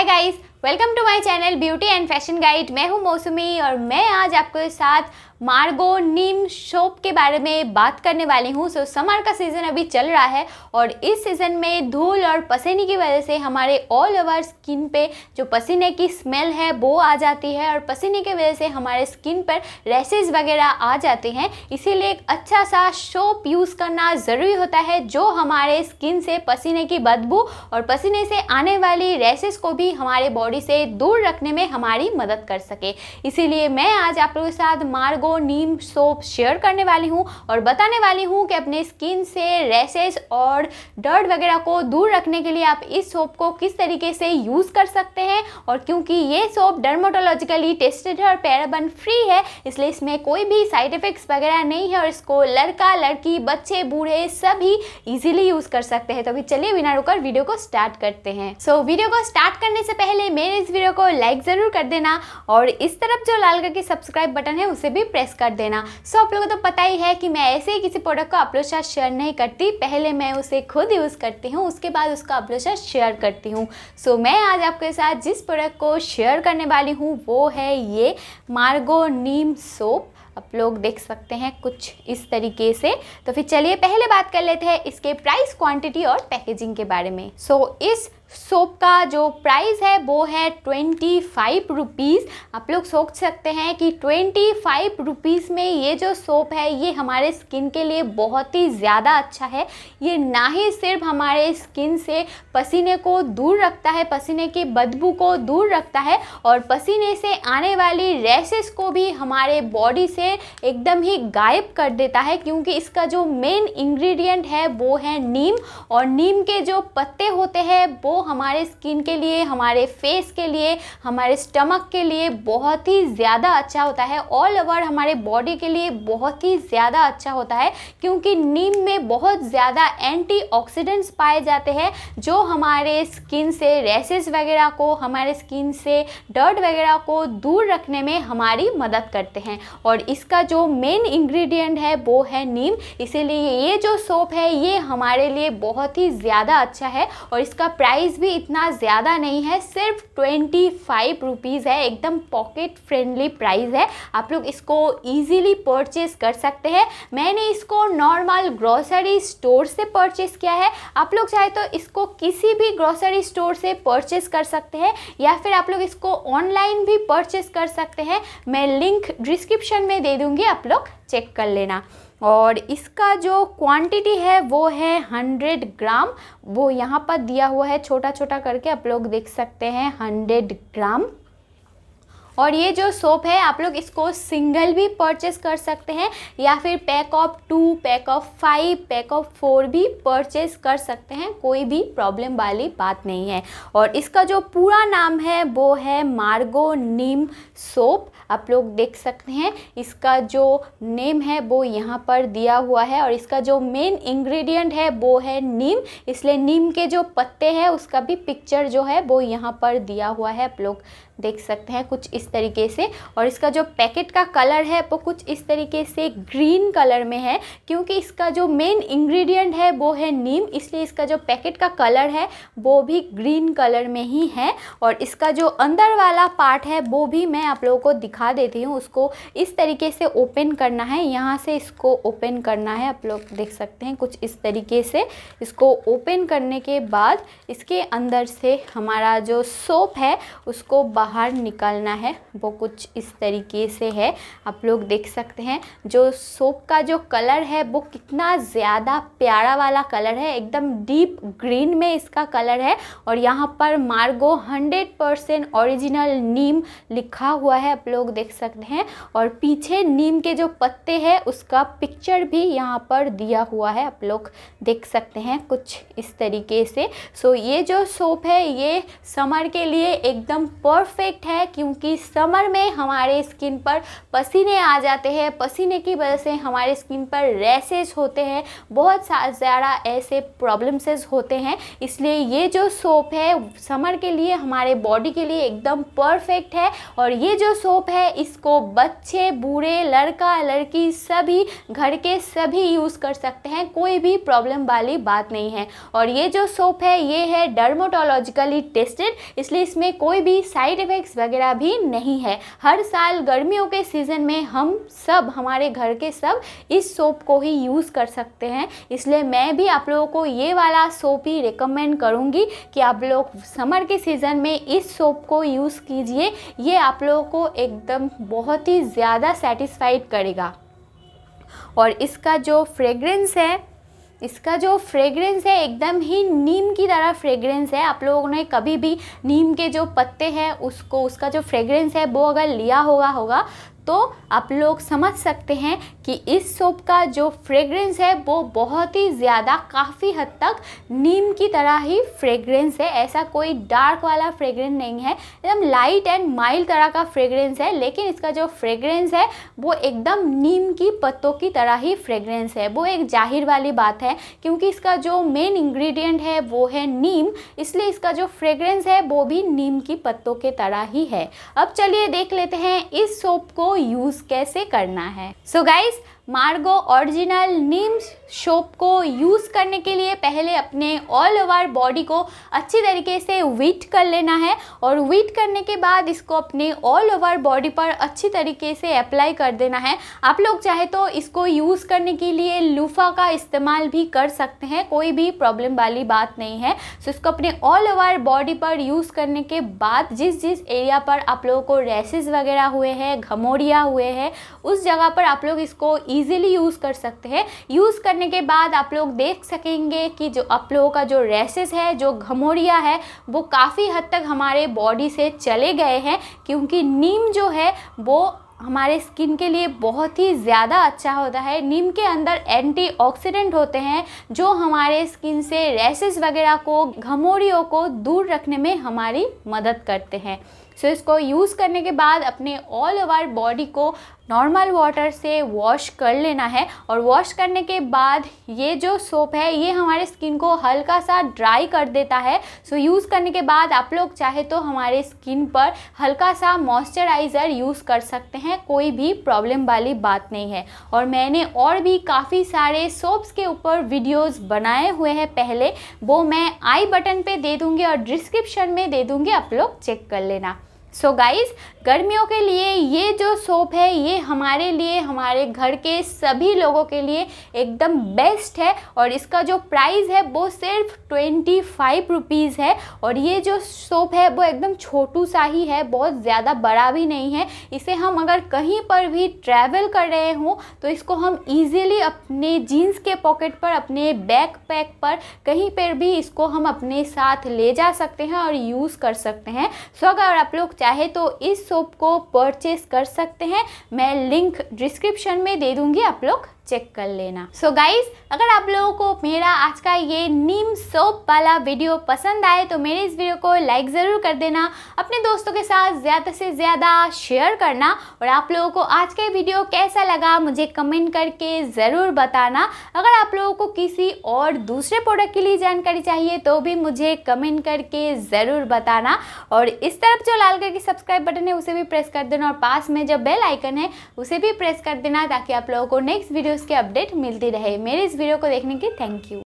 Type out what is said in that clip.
Bye guys. Welcome to my channel beauty and fashion guide मैं हूँ मौसमी और मैं आज आपके साथ मार्गो नीम शॉप के बारे में बात करने वाली हूँ सो समर का सीज़न अभी चल रहा है और इस सीज़न में धूल और पसीने की वजह से हमारे ऑल ओवर स्किन पे जो पसीने की स्मेल है वो आ जाती है और पसीने की वजह से हमारे स्किन पर रेसेज वगैरह आ जाते हैं इसीलिए एक अच्छा सा शॉप यूज़ करना ज़रूरी होता है जो हमारे स्किन से पसीने की बदबू और पसीने से आने वाली रेसेस को भी हमारे बॉडी कचौड़ी से दूर रखने में हमारी मदद कर सके इसीलिए मैं आज आप लोगों के साथ मार्गो नीम सोप शेयर करने वाली हूँ और बताने वाली हूँ कि अपने स्किन से रैसेस और डर्ट वगैरह को दूर रखने के लिए आप इस सोप को किस तरीके से यूज़ कर सकते हैं और क्योंकि ये सोप डर्मोटोलॉजिकली टेस्टेड है और पैराबन फ्री है इसलिए इसमें कोई भी साइड इफ़ेक्ट्स वगैरह नहीं है और इसको लड़का लड़की बच्चे बूढ़े सभी इजीली यूज़ कर सकते हैं तो अभी चलिए बिना रुकर वीडियो को स्टार्ट करते हैं सो so, वीडियो को स्टार्ट करने से पहले मेरे इस वीडियो को लाइक ज़रूर कर देना और इस तरफ जो लाल कलर की सब्सक्राइब बटन है उसे भी प्रेस कर देना सो आप लोगों को तो पता ही है कि मैं ऐसे ही किसी प्रोडक्ट को आप लोग साथ शेयर नहीं करती पहले मैं उसे खुद यूज़ करती हूँ उसके बाद उसका आप लोग साथ शेयर करती हूँ सो मैं आज आपके साथ जिस प्रोडक्ट को शेयर करने वाली हूँ वो है ये मार्गो नीम सोप आप लोग देख सकते हैं कुछ इस तरीके से तो फिर चलिए पहले बात कर लेते हैं इसके प्राइस क्वांटिटी और पैकेजिंग के बारे में सो so, इस सोप का जो प्राइस है वो है ट्वेंटी फाइव रुपीज़ आप लोग सोच सकते हैं कि ट्वेंटी फाइव रुपीज़ में ये जो सोप है ये हमारे स्किन के लिए बहुत ही ज़्यादा अच्छा है ये ना ही सिर्फ हमारे स्किन से पसीने को दूर रखता है पसीने की बदबू को दूर रखता है और पसीने से आने वाली रैसेस को भी हमारे बॉडी से एकदम ही गायब कर देता है क्योंकि इसका जो मेन इन्ग्रीडियंट है वो है नीम और नीम के जो पत्ते होते हैं वो हमारे स्किन के लिए हमारे फेस के लिए हमारे स्टमक के लिए बहुत ही ज़्यादा अच्छा होता है ऑल ओवर हमारे बॉडी के लिए बहुत ही ज़्यादा अच्छा होता है क्योंकि नीम में बहुत ज़्यादा एंटी पाए जाते हैं जो हमारे स्किन से रेसेस वगैरह को हमारे स्किन से डर्ट वगैरह को दूर रखने में हमारी मदद करते हैं और इसका जो मेन इंग्रेडिएंट है वो है नीम इसीलिए ये जो सोप है ये हमारे लिए बहुत ही ज़्यादा अच्छा है और इसका प्राइस प्राइस भी इतना ज़्यादा नहीं है सिर्फ ट्वेंटी फाइव रुपीज़ है एकदम पॉकेट फ्रेंडली प्राइस है आप लोग इसको इजीली परचेस कर सकते हैं मैंने इसको नॉर्मल ग्रॉसरी स्टोर से परचेस किया है आप लोग चाहे तो इसको किसी भी ग्रॉसरी स्टोर से परचेस कर सकते हैं या फिर आप लोग इसको ऑनलाइन भी परचेस कर सकते हैं मैं लिंक डिस्क्रिप्शन में दे दूँगी आप लोग चेक कर लेना और इसका जो क्वांटिटी है वो है 100 ग्राम वो यहाँ पर दिया हुआ है छोटा छोटा करके आप लोग देख सकते हैं 100 ग्राम और ये जो सोप है आप लोग इसको सिंगल भी परचेस कर सकते हैं या फिर pack of two pack of five pack of four भी परचेस कर सकते हैं कोई भी प्रॉब्लम वाली बात नहीं है और इसका जो पूरा नाम है वो है मार्गो नीम सोप आप लोग देख सकते हैं इसका जो नेम है वो यहाँ पर दिया हुआ है और इसका जो मेन इंग्रेडिएंट है वो है नीम इसलिए नीम के जो पत्ते हैं उसका भी पिक्चर जो है वो यहाँ पर दिया हुआ है आप लोग देख सकते हैं कुछ इस तरीके से और इसका जो पैकेट का कलर है वो कुछ इस तरीके से ग्रीन कलर में है क्योंकि इसका जो मेन इंग्रेडिएंट है वो है नीम इसलिए इसका जो पैकेट का कलर है वो भी ग्रीन कलर में ही है और इसका जो अंदर वाला पार्ट है वो भी मैं आप लोगों को दिखा देती हूँ उसको इस तरीके से ओपन करना है यहाँ से इसको ओपन करना है आप लोग देख सकते हैं कुछ इस तरीके से इसको ओपन करने के बाद इसके अंदर से हमारा जो सोप है उसको बाहर निकालना है है वो कुछ इस तरीके से है आप लोग देख सकते हैं जो सोप का जो कलर है वो कितना ज़्यादा प्यारा वाला कलर है एकदम डीप ग्रीन में इसका कलर है और यहाँ पर मार्गो 100 परसेंट ओरिजिनल नीम लिखा हुआ है आप लोग देख सकते हैं और पीछे नीम के जो पत्ते हैं उसका पिक्चर भी यहाँ पर दिया हुआ है आप लोग देख सकते हैं कुछ इस तरीके से सो ये जो सोप है ये समर के लिए एकदम परफेक्ट है क्योंकि समर में हमारे स्किन पर पसीने आ जाते हैं पसीने की वजह से हमारे स्किन पर रैसेज होते हैं बहुत ज़्यादा ऐसे प्रॉब्लम्स होते हैं इसलिए ये जो सोप है समर के लिए हमारे बॉडी के लिए एकदम परफेक्ट है और ये जो सोप है इसको बच्चे बूढ़े लड़का लड़की सभी घर के सभी यूज़ कर सकते हैं कोई भी प्रॉब्लम वाली बात नहीं है और ये जो सोप है ये है डर्मोटोलॉजिकली टेस्टेड इसलिए इसमें कोई भी साइड इफ़ेक्ट्स वगैरह भी नहीं है हर साल गर्मियों के सीज़न में हम सब हमारे घर के सब इस सोप को ही यूज़ कर सकते हैं इसलिए मैं भी आप लोगों को ये वाला सोप ही रिकमेंड करूँगी कि आप लोग समर के सीज़न में इस सोप को यूज़ कीजिए ये आप लोगों को एकदम बहुत ही ज़्यादा सेटिस्फाइड करेगा और इसका जो फ्रेगरेंस है इसका जो फ्रेगरेंस है एकदम ही नीम की तरह फ्रेगरेंस है आप लोगों ने कभी भी नीम के जो पत्ते हैं उसको उसका जो फ्रेगरेंस है वो अगर लिया होगा होगा तो आप लोग समझ सकते हैं कि इस सोप का जो फ्रेगरेंस है वो बहुत ही ज़्यादा काफ़ी हद तक नीम की तरह ही फ्रेगरेंस है ऐसा कोई डार्क वाला फ्रेगरेंस नहीं है एकदम लाइट एंड माइल्ड तरह का फ्रेगरेंस है लेकिन इसका जो फ्रेगरेंस है वो एकदम नीम की पत्तों की तरह ही फ्रेगरेंस है वो एक जाहिर वाली बात है क्योंकि इसका जो मेन इन्ग्रीडियंट है वो है नीम इसलिए इसका जो फ्रेगरेंस है वो भी नीम की पत्तों के तरह ही है अब चलिए देख लेते हैं इस सोप को यूज़ कैसे करना है so so guys Margo original neems soap को यूज़ करने के लिए पहले अपने ऑल ओवर बॉडी को अच्छी तरीके से वीट कर लेना है और वीट करने के बाद इसको अपने ऑल ओवर बॉडी पर अच्छी तरीके से अप्लाई कर देना है आप लोग चाहे तो इसको यूज़ करने के लिए लूफा का इस्तेमाल भी कर सकते हैं कोई भी प्रॉब्लम वाली बात नहीं है सो इसको अपने ऑल ओवर बॉडी पर यूज़ करने के बाद जिस जिस एरिया पर आप लोगों को रेसेस वगैरह हुए हैं घमोरिया हुए हैं उस जगह पर आप लोग इसको ईजिली यूज़ कर सकते हैं यूज़ करने के बाद आप लोग देख सकेंगे कि जो आप लोगों का जो रेसेस है जो घमोरिया है वो काफ़ी हद तक हमारे बॉडी से चले गए हैं क्योंकि नीम जो है वो हमारे स्किन के लिए बहुत ही ज़्यादा अच्छा होता है नीम के अंदर एंटीऑक्सीडेंट होते हैं जो हमारे स्किन से रैसेस वगैरह को घमोरियों को दूर रखने में हमारी मदद करते हैं सो so, इसको यूज़ करने के बाद अपने ऑल ओवर बॉडी को नॉर्मल वाटर से वॉश कर लेना है और वॉश करने के बाद ये जो सोप है ये हमारे स्किन को हल्का सा ड्राई कर देता है सो यूज़ करने के बाद आप लोग चाहे तो हमारे स्किन पर हल्का सा मॉइस्चराइज़र यूज़ कर सकते हैं कोई भी प्रॉब्लम वाली बात नहीं है और मैंने और भी काफ़ी सारे सोप्स के ऊपर वीडियोस बनाए हुए हैं पहले वो मैं आई बटन पे दे दूँगी और डिस्क्रिप्शन में दे दूँगी आप लोग चेक कर लेना सो so गाइज़ गर्मियों के लिए ये जो सोप है ये हमारे लिए हमारे घर के सभी लोगों के लिए एकदम बेस्ट है और इसका जो प्राइस है वो सिर्फ ट्वेंटी फाइव रुपीज़ है और ये जो सोप है वो एकदम छोटू सा ही है बहुत ज़्यादा बड़ा भी नहीं है इसे हम अगर कहीं पर भी ट्रैवल कर रहे हों तो इसको हम ईजिली अपने जीन्स के पॉकेट पर अपने बैक पैक पर कहीं पर भी इसको हम अपने साथ ले जा सकते हैं और यूज़ कर सकते हैं सो so अगर आप लोग चाहे तो इस सोप को परचेस कर सकते हैं मैं लिंक डिस्क्रिप्शन में दे दूँगी आप लोग चेक कर लेना सो so गाइज अगर आप लोगों को मेरा आज का ये नीम सोप वाला वीडियो पसंद आए तो मेरे इस वीडियो को लाइक ज़रूर कर देना अपने दोस्तों के साथ ज़्यादा से ज़्यादा शेयर करना और आप लोगों को आज का वीडियो कैसा लगा मुझे कमेंट करके ज़रूर बताना अगर आप लोगों को किसी और दूसरे प्रोडक्ट के लिए जानकारी चाहिए तो भी मुझे कमेंट करके ज़रूर बताना और इस तरफ जो लाल कलर की सब्सक्राइब बटन है उसे भी प्रेस कर देना और पास में जो बेल आइकन है उसे भी प्रेस कर देना ताकि आप लोगों को नेक्स्ट वीडियो वीडियोस के अपडेट मिलती रहे मेरे इस वीडियो को देखने के थैंक यू